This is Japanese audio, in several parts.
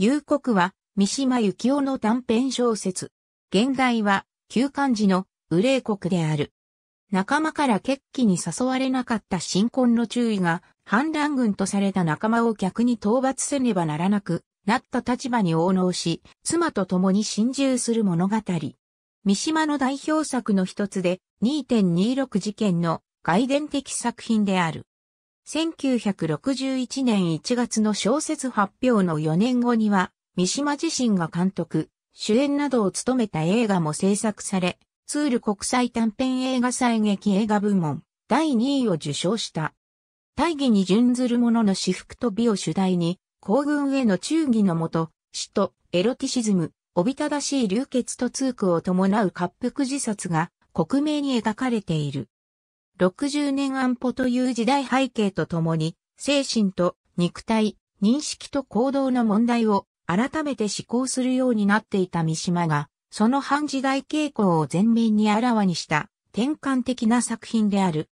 夕刻は、三島由紀夫の短編小説。現代は、旧漢字の、憂霊国である。仲間から決起に誘われなかった新婚の注意が、反乱軍とされた仲間を逆に討伐せねばならなく、なった立場に応能し、妻と共に心中する物語。三島の代表作の一つで、2.26事件の外伝的作品である。1961年1月の小説発表の4年後には、三島自身が監督、主演などを務めた映画も制作され、ツール国際短編映画祭劇映画部門、第2位を受賞した。大義に準ずる者の私服と美を主題に、皇軍への忠義のもと、死とエロティシズム、おびただしい流血と痛苦を伴う滑腹自殺が克明に描かれている。60年安保という時代背景とともに、精神と肉体、認識と行動の問題を改めて思考するようになっていた三島が、その半時代傾向を前面にあらわにした転換的な作品である。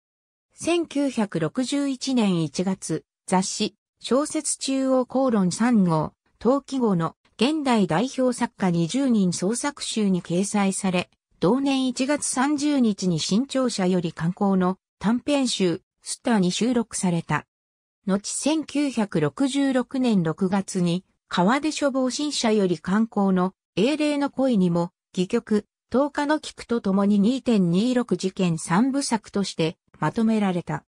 1961年1月、雑誌、小説中央公論3号、陶器号の現代代表作家20人創作集に掲載され、同年1月30日に新潮社より刊行の短編集、スターに収録された。後1966年6月に、川出処防新社より観光の英霊の恋にも、戯曲、10日の菊と共に2.26事件3部作としてまとめられた。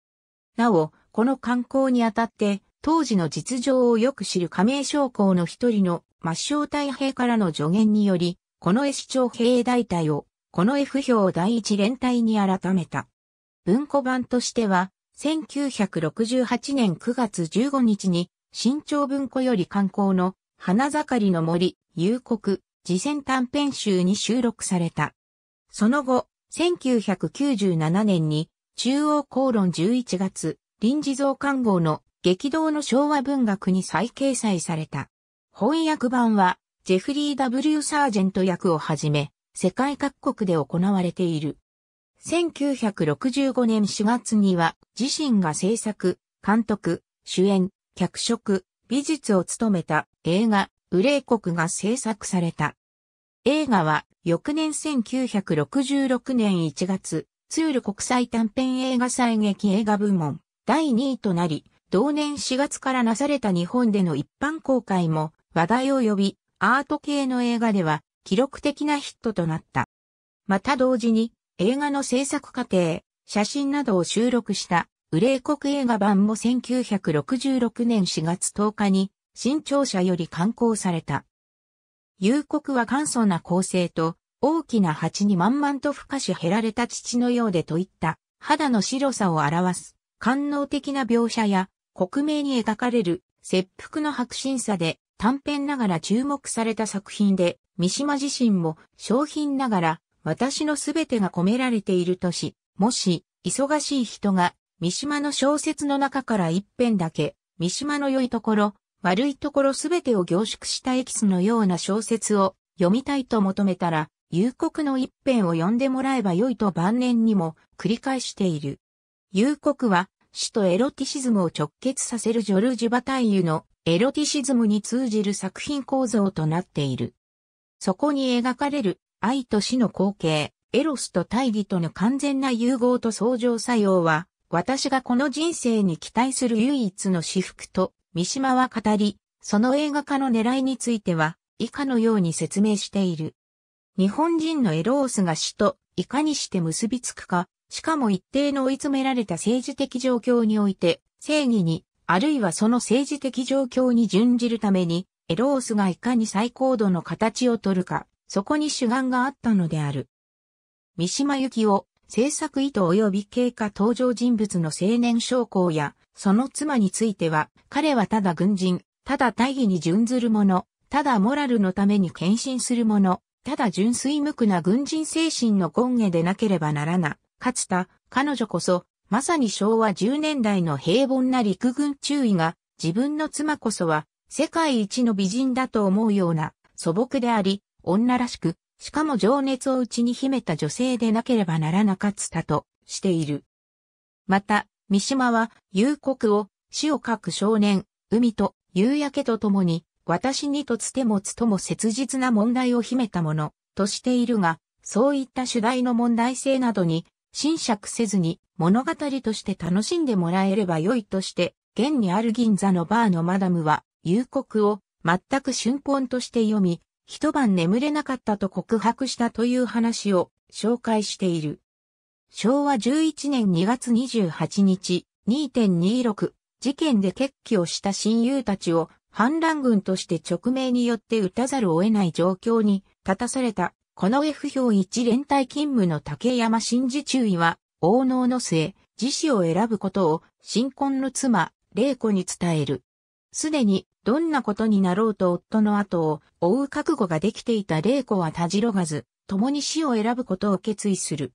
なお、この観光にあたって、当時の実情をよく知る加盟将校の一人の抹消太平からの助言により、この絵市長兵大隊を、この F 表第一連隊に改めた。文庫版としては、1968年9月15日に、新潮文庫より刊行の、花盛りの森、夕刻、次戦短編集に収録された。その後、1997年に、中央公論11月、臨時増刊号の激動の昭和文学に再掲載された。翻訳版は、ジェフリー・ W・ サージェント役をはじめ、世界各国で行われている。1965年4月には自身が制作、監督、主演、脚色、美術を務めた映画、憂い国が制作された。映画は翌年1966年1月、ツール国際短編映画祭劇映画部門第2位となり、同年4月からなされた日本での一般公開も話題を呼び、アート系の映画では記録的なヒットとなった。また同時に映画の制作過程、写真などを収録したウレー国映画版も1966年4月10日に新潮社より刊行された。夕刻は簡素な構成と大きな鉢に満々と深し減られた父のようでといった肌の白さを表す官能的な描写や国名に描かれる切腹の白心さで短編ながら注目された作品で三島自身も商品ながら私のすべてが込められているとし、もし、忙しい人が、三島の小説の中から一編だけ、三島の良いところ、悪いところすべてを凝縮したエキスのような小説を読みたいと求めたら、夕刻の一編を読んでもらえば良いと晩年にも繰り返している。夕刻は、死とエロティシズムを直結させるジョルジュ・バタイユのエロティシズムに通じる作品構造となっている。そこに描かれる愛と死の光景、エロスと大義との完全な融合と相乗作用は、私がこの人生に期待する唯一の私服と、三島は語り、その映画化の狙いについては、以下のように説明している。日本人のエロースが死と、いかにして結びつくか、しかも一定の追い詰められた政治的状況において、正義に、あるいはその政治的状況に準じるために、エロースがいかに最高度の形をとるか、そこに主眼があったのである。三島由紀夫、制作意図及び経過登場人物の青年将校や、その妻については、彼はただ軍人、ただ大義に準ずる者、ただモラルのために献身する者、ただ純粋無垢な軍人精神の権下でなければならな。かつた、彼女こそ、まさに昭和10年代の平凡な陸軍中尉が、自分の妻こそは、世界一の美人だと思うような、素朴であり、女らしく、しかも情熱を内に秘めた女性でなければならなかったとしている。また、三島は、夕刻を、死を書く少年、海と、夕焼けとともに、私にとつてもつとも切実な問題を秘めたもの、としているが、そういった主題の問題性などに、侵釈せずに、物語として楽しんでもらえれば良いとして、現にある銀座のバーのマダムは、夕刻を、全く春本として読み、一晩眠れなかったと告白したという話を紹介している。昭和11年2月28日、2.26事件で決起をした親友たちを反乱軍として直命によって打たざるを得ない状況に立たされた、この F 表一連隊勤務の竹山真治中尉は、王能の末、自死を選ぶことを新婚の妻、玲子に伝える。すでに、どんなことになろうと夫の後を追う覚悟ができていた玲子はたじろがず、共に死を選ぶことを決意する。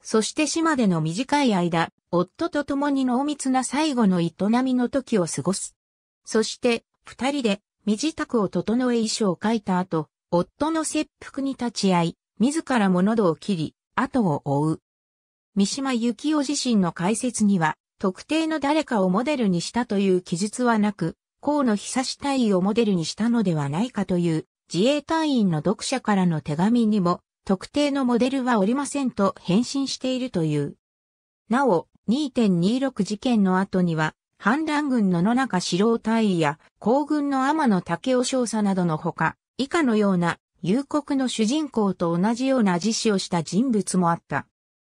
そして死までの短い間、夫と共に濃密な最後の営みの時を過ごす。そして、二人で、身支度を整え衣装を書いた後、夫の切腹に立ち会い、自ら物戸を切り、後を追う。三島幸夫自身の解説には、特定の誰かをモデルにしたという記述はなく、河野久志隊員をモデルにしたのではないかという自衛隊員の読者からの手紙にも特定のモデルはおりませんと返信しているという。なお、2.26事件の後には、反乱軍の野中四郎大員や、皇軍の天野武雄少佐などのほか、以下のような、幽国の主人公と同じような自死をした人物もあった。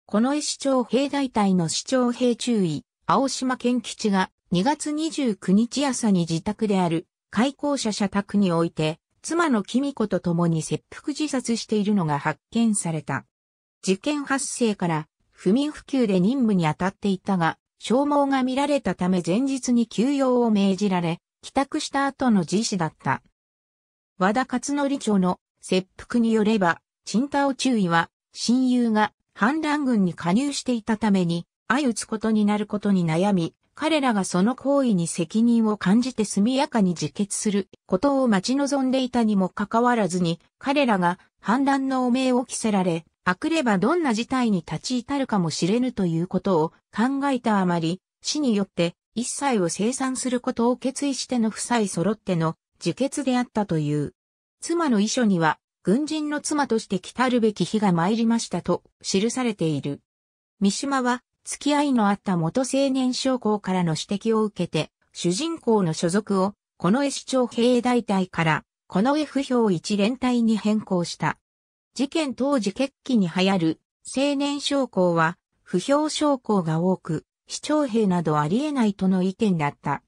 この市長兵大隊の市長兵中尉、青島健吉が、2月29日朝に自宅である開校者社宅において、妻のキミ子と共に切腹自殺しているのが発見された。事件発生から不眠不休で任務に当たっていたが、消耗が見られたため前日に休養を命じられ、帰宅した後の自死だった。和田勝則町の切腹によれば、陳太を注意は、親友が反乱軍に加入していたために、相打つことになることに悩み、彼らがその行為に責任を感じて速やかに自決することを待ち望んでいたにもかかわらずに、彼らが反乱の汚名を着せられ、悪ればどんな事態に立ち至るかもしれぬということを考えたあまり、死によって一切を生産することを決意しての夫妻揃っての自決であったという。妻の遺書には、軍人の妻として来たるべき日が参りましたと記されている。三島は付き合いのあった元青年将校からの指摘を受けて、主人公の所属を、この絵市長兵大隊から、この江不評一連隊に変更した。事件当時決起に流行る青年将校は、不評将校が多く、市長兵などありえないとの意見だった。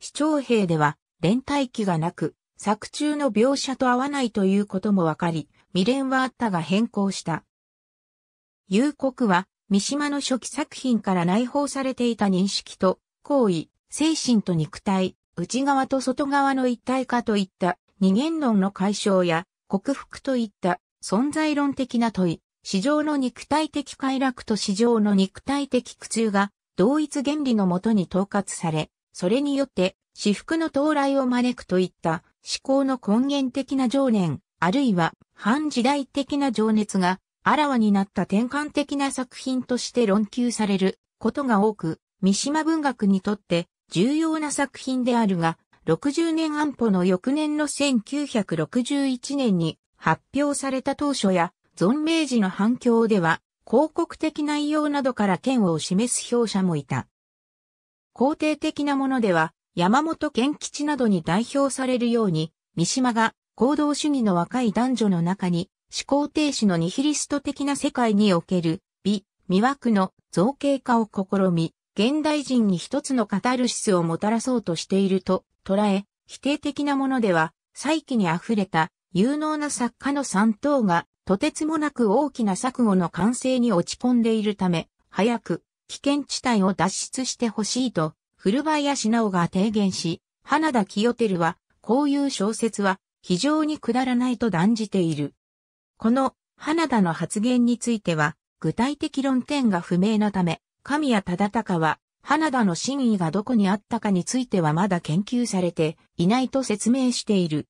市長兵では、連隊機がなく、作中の描写と合わないということもわかり、未練はあったが変更した。夕刻は、三島の初期作品から内包されていた認識と、行為、精神と肉体、内側と外側の一体化といった二元論の解消や克服といった存在論的な問い、市場の肉体的快楽と市場の肉体的苦痛が同一原理のもとに統括され、それによって至福の到来を招くといった思考の根源的な情念、あるいは反時代的な情熱があらわになった転換的な作品として論求されることが多く、三島文学にとって重要な作品であるが、60年安保の翌年の1961年に発表された当初や、存命時の反響では、広告的内容などから剣を示す表者もいた。肯定的なものでは、山本健吉などに代表されるように、三島が行動主義の若い男女の中に思考停止のニヒリスト的な世界における美、魅惑の造形化を試み、現代人に一つのカタルシスをもたらそうとしていると捉え、否定的なものでは、再起に溢れた有能な作家の三等が、とてつもなく大きな錯誤の完成に落ち込んでいるため、早く危険地帯を脱出してほしいと、古林直が提言し、花田清照は、こういう小説は非常にくだらないと断じている。この花田の発言については、具体的論点が不明なため、神谷忠隆は、花田の真意がどこにあったかについてはまだ研究されていないと説明している。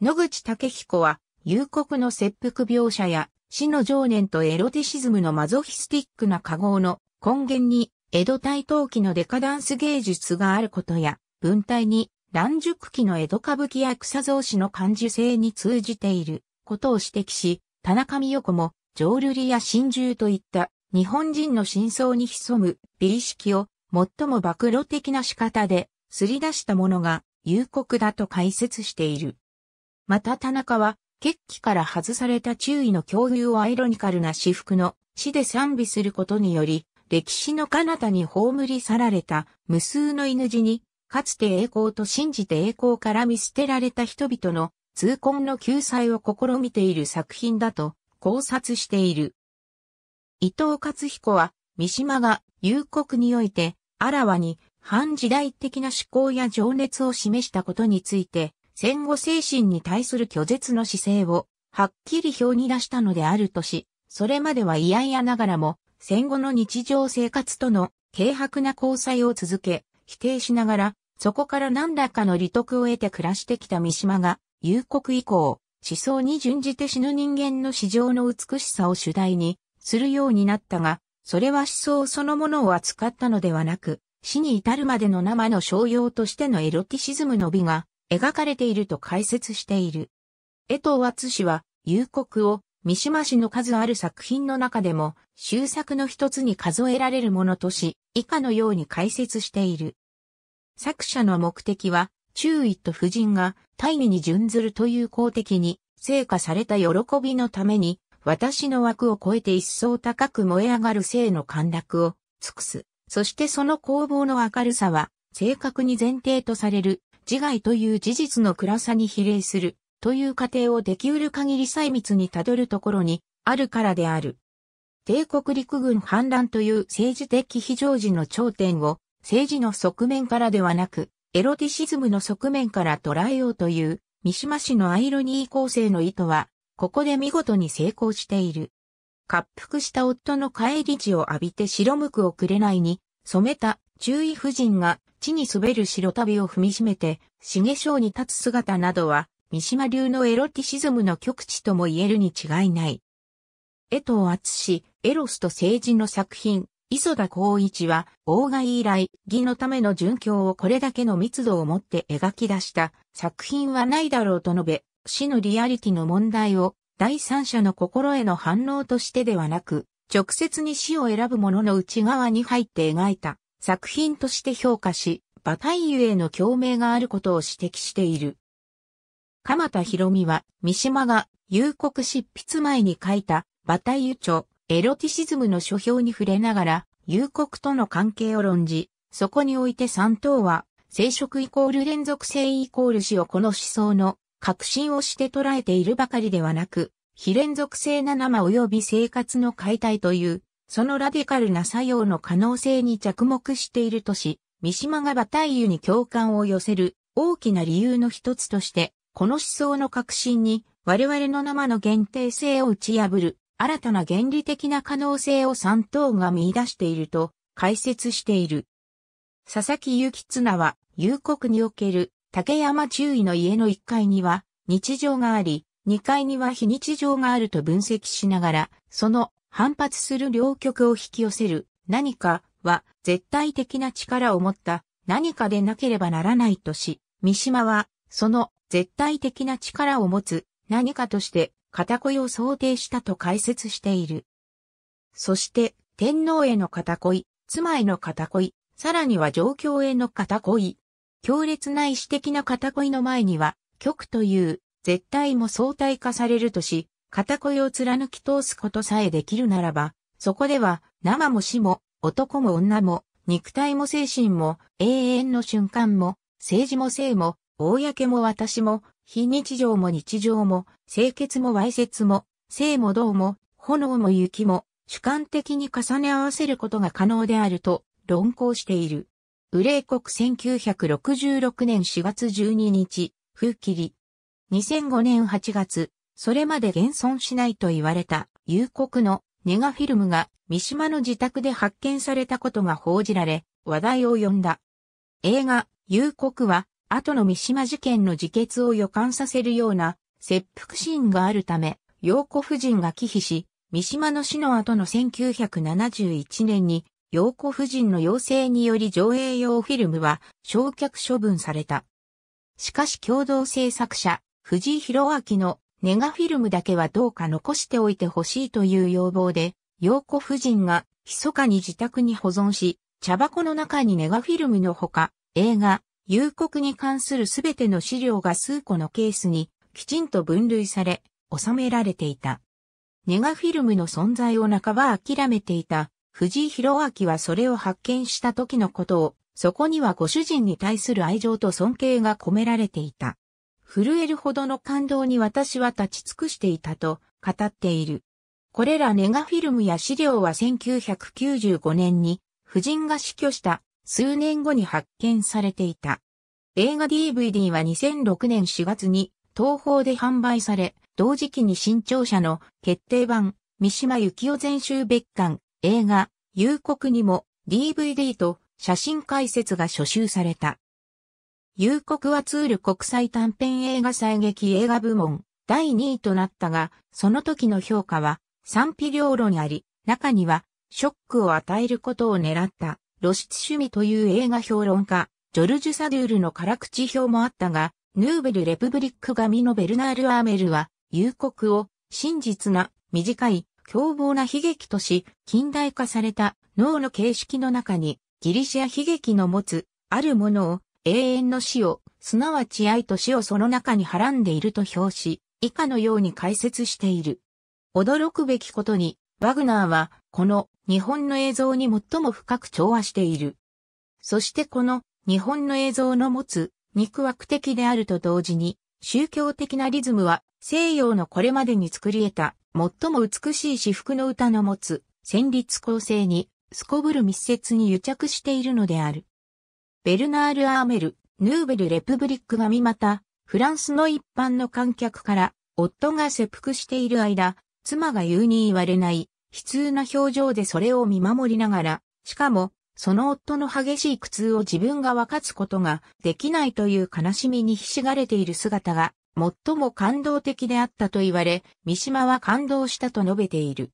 野口武彦は、幽谷の切腹描写や、死の情念とエロティシズムのマゾヒスティックな化合の根源に、江戸大東期のデカダンス芸術があることや、文体に、乱熟期の江戸歌舞伎や草造詞の感受性に通じている、ことを指摘し、田中美代子も、浄瑠璃や真珠といった日本人の真相に潜む美意識を最も暴露的な仕方で刷り出したものが幽国だと解説している。また田中は、決起から外された注意の共有をアイロニカルな私服の死で賛美することにより、歴史の彼方に葬り去られた無数の犬死に、かつて栄光と信じて栄光から見捨てられた人々の痛恨の救済を試みている作品だと考察している。伊藤勝彦は、三島が夕刻において、あらわに反時代的な思考や情熱を示したことについて、戦後精神に対する拒絶の姿勢を、はっきり表に出したのであるとし、それまでは嫌々ながらも、戦後の日常生活との軽薄な交際を続け、否定しながら、そこから何らかの利得を得て暮らしてきた三島が、夕刻以降、思想に準じて死ぬ人間の史上の美しさを主題にするようになったが、それは思想そのものを扱ったのではなく、死に至るまでの生の商用としてのエロティシズムの美が描かれていると解説している。江藤厚氏は、夕刻を三島氏の数ある作品の中でも、終作の一つに数えられるものとし、以下のように解説している。作者の目的は、中一と夫人が大義に準ずるという公的に成果された喜びのために、私の枠を超えて一層高く燃え上がる性の陥落を尽くす。そしてその攻防の明るさは、正確に前提とされる、自害という事実の暗さに比例する、という過程をできうる限り細密にたどるところに、あるからである。帝国陸軍反乱という政治的非常時の頂点を、政治の側面からではなく、エロティシズムの側面から捉えようという三島氏のアイロニー構成の意図は、ここで見事に成功している。滑覆した夫の帰り地を浴びて白むくをいに染めた注意婦人が地に滑る白旅を踏みしめて、重章に立つ姿などは、三島流のエロティシズムの極致とも言えるに違いない。江藤厚氏、エロスと政治の作品、磯田光一は、大外以来、義のための殉教をこれだけの密度をもって描き出した作品はないだろうと述べ、死のリアリティの問題を第三者の心への反応としてではなく、直接に死を選ぶ者の内側に入って描いた作品として評価し、馬体イへの共鳴があることを指摘している。鎌田博美は、三島が、夕刻執筆前に書いた、馬体イユ著、エロティシズムの書評に触れながら、友国との関係を論じ、そこにおいて三党は、生殖イコール連続性イコール死をこの思想の核心をして捉えているばかりではなく、非連続性な生及び生活の解体という、そのラディカルな作用の可能性に着目しているとし、三島がバタイユに共感を寄せる大きな理由の一つとして、この思想の核心に我々の生の限定性を打ち破る新たな原理的な可能性を三等が見出していると解説している。佐々木幸綱は、夕刻における竹山中尉の家の1階には日常があり、2階には非日常があると分析しながら、その反発する両極を引き寄せる何かは絶対的な力を持った何かでなければならないとし、三島はその絶対的な力を持つ何かとして片恋を想定したと解説している。そして、天皇への片恋、妻への片恋、さらには状況への片恋。強烈な意志的な片恋の前には、極という絶対も相対化されるとし、片恋を貫き通すことさえできるならば、そこでは生も死も男も女も肉体も精神も永遠の瞬間も政治も性も公も私も非日常も日常も、清潔も歪説も、性も道も、炎も雪も、主観的に重ね合わせることが可能であると論考している。ウレイ国1966年4月12日、風切り。2005年8月、それまで現存しないと言われた、夕刻のネガフィルムが三島の自宅で発見されたことが報じられ、話題を呼んだ。映画、夕刻は後の三島事件の自決を予感させるような切腹シーンがあるため、陽子夫人が忌避し、三島の死の後の1971年に、陽子夫人の要請により上映用フィルムは焼却処分された。しかし共同制作者、藤井弘明のネガフィルムだけはどうか残しておいてほしいという要望で、陽子夫人が密かに自宅に保存し、茶箱の中にネガフィルムのほか、映画、夕刻に関するすべての資料が数個のケースにきちんと分類され、収められていた。ネガフィルムの存在を半ば諦めていた藤井博明はそれを発見した時のことを、そこにはご主人に対する愛情と尊敬が込められていた。震えるほどの感動に私は立ち尽くしていたと語っている。これらネガフィルムや資料は1995年に夫人が死去した数年後に発見されていた。映画 DVD は2006年4月に東宝で販売され、同時期に新潮社の決定版、三島幸紀夫全集別館、映画、夕刻にも DVD と写真解説が初集された。夕刻はツール国際短編映画祭劇映画部門第2位となったが、その時の評価は賛否両論あり、中にはショックを与えることを狙った露出趣味という映画評論家、ジョルジュ・サデュールの辛口評もあったが、ヌーベル・レプブリック紙のベルナール・アーメルは、幽国を真実な、短い、凶暴な悲劇とし、近代化された脳の形式の中に、ギリシア悲劇の持つ、あるものを、永遠の死を、すなわち愛と死をその中にはらんでいると表し、以下のように解説している。驚くべきことに、ワグナーは、この日本の映像に最も深く調和している。そしてこの日本の映像の持つ肉枠的であると同時に宗教的なリズムは西洋のこれまでに作り得た最も美しい至福の歌の持つ旋律構成にすこぶる密接に癒着しているのである。ベルナール・アーメル、ヌーベル・レプブリックが見また、フランスの一般の観客から、夫が切腹している間、妻が言うに言われない、悲痛な表情でそれを見守りながら、しかも、その夫の激しい苦痛を自分が分かつことができないという悲しみにひしがれている姿が、最も感動的であったと言われ、三島は感動したと述べている。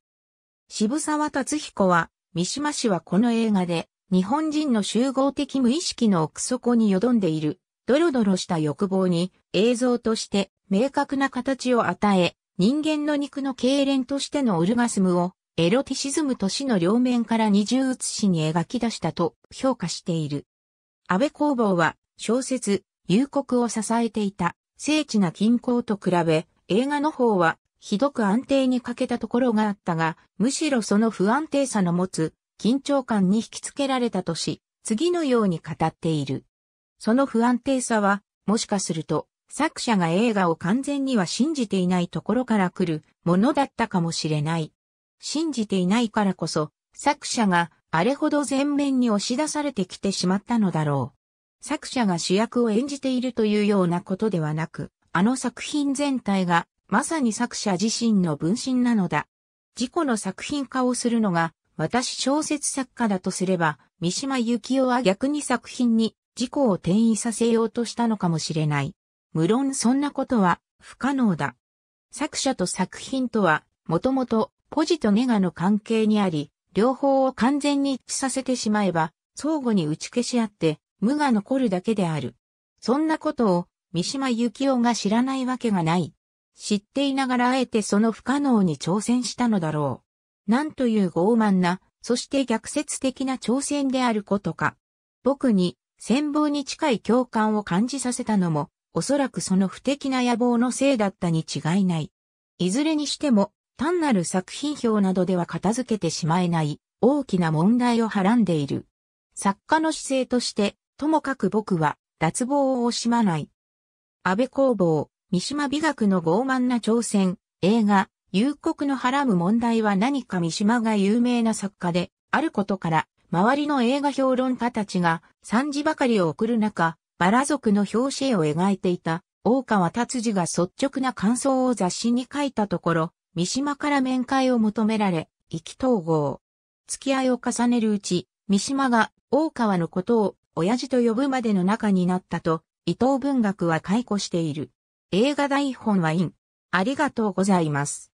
渋沢達彦は、三島氏はこの映画で、日本人の集合的無意識の奥底に淀んでいる、ドロドロした欲望に映像として明確な形を与え、人間の肉の痙攣としてのオルガスムをエロティシズムと死の両面から二重写しに描き出したと評価している。安倍工房は小説、夕刻を支えていた精緻な均衡と比べ、映画の方はひどく安定に欠けたところがあったが、むしろその不安定さの持つ緊張感に引きつけられたとし、次のように語っている。その不安定さは、もしかすると、作者が映画を完全には信じていないところから来るものだったかもしれない。信じていないからこそ、作者があれほど前面に押し出されてきてしまったのだろう。作者が主役を演じているというようなことではなく、あの作品全体がまさに作者自身の分身なのだ。自己の作品化をするのが私小説作家だとすれば、三島由紀夫は逆に作品に自己を転移させようとしたのかもしれない。無論そんなことは不可能だ。作者と作品とは、もともとポジとネガの関係にあり、両方を完全に一致させてしまえば、相互に打ち消し合って、無が残るだけである。そんなことを、三島由紀夫が知らないわけがない。知っていながらあえてその不可能に挑戦したのだろう。なんという傲慢な、そして逆説的な挑戦であることか。僕に、戦望に近い共感を感じさせたのも、おそらくその不敵な野望のせいだったに違いない。いずれにしても、単なる作品表などでは片付けてしまえない大きな問題をはらんでいる。作家の姿勢として、ともかく僕は脱帽を惜しまない。安倍工房、三島美学の傲慢な挑戦、映画、夕刻のはらむ問題は何か三島が有名な作家で、あることから、周りの映画評論家たちが惨事ばかりを送る中、バラ族の表紙絵を描いていた大川達治が率直な感想を雑誌に書いたところ、三島から面会を求められ、意気投合。付き合いを重ねるうち、三島が大川のことを親父と呼ぶまでの仲になったと、伊藤文学は解雇している。映画台本はイン。ありがとうございます。